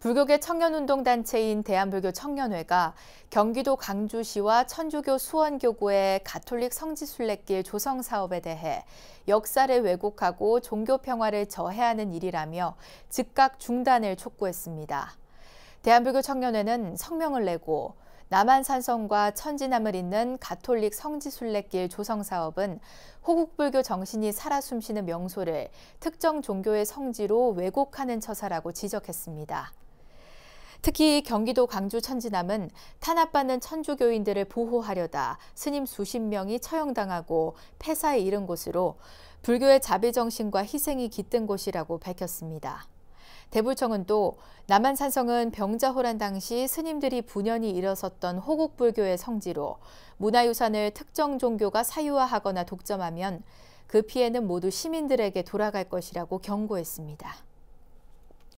불교계 청년운동단체인 대한불교 청년회가 경기도 광주시와 천주교 수원교구의 가톨릭 성지순례길 조성 사업에 대해 역사를 왜곡하고 종교 평화를 저해하는 일이라며 즉각 중단을 촉구했습니다. 대한불교 청년회는 성명을 내고 남한산성과 천지남을 잇는 가톨릭 성지순례길 조성 사업은 호국불교 정신이 살아 숨쉬는 명소를 특정 종교의 성지로 왜곡하는 처사라고 지적했습니다. 특히 경기도 광주 천지남은 탄압받는 천주교인들을 보호하려다 스님 수십 명이 처형당하고 폐사에 이른 곳으로 불교의 자비정신과 희생이 깃든 곳이라고 밝혔습니다. 대불청은 또 남한산성은 병자호란 당시 스님들이 분연히 일어섰던 호국불교의 성지로 문화유산을 특정 종교가 사유화하거나 독점하면 그 피해는 모두 시민들에게 돌아갈 것이라고 경고했습니다.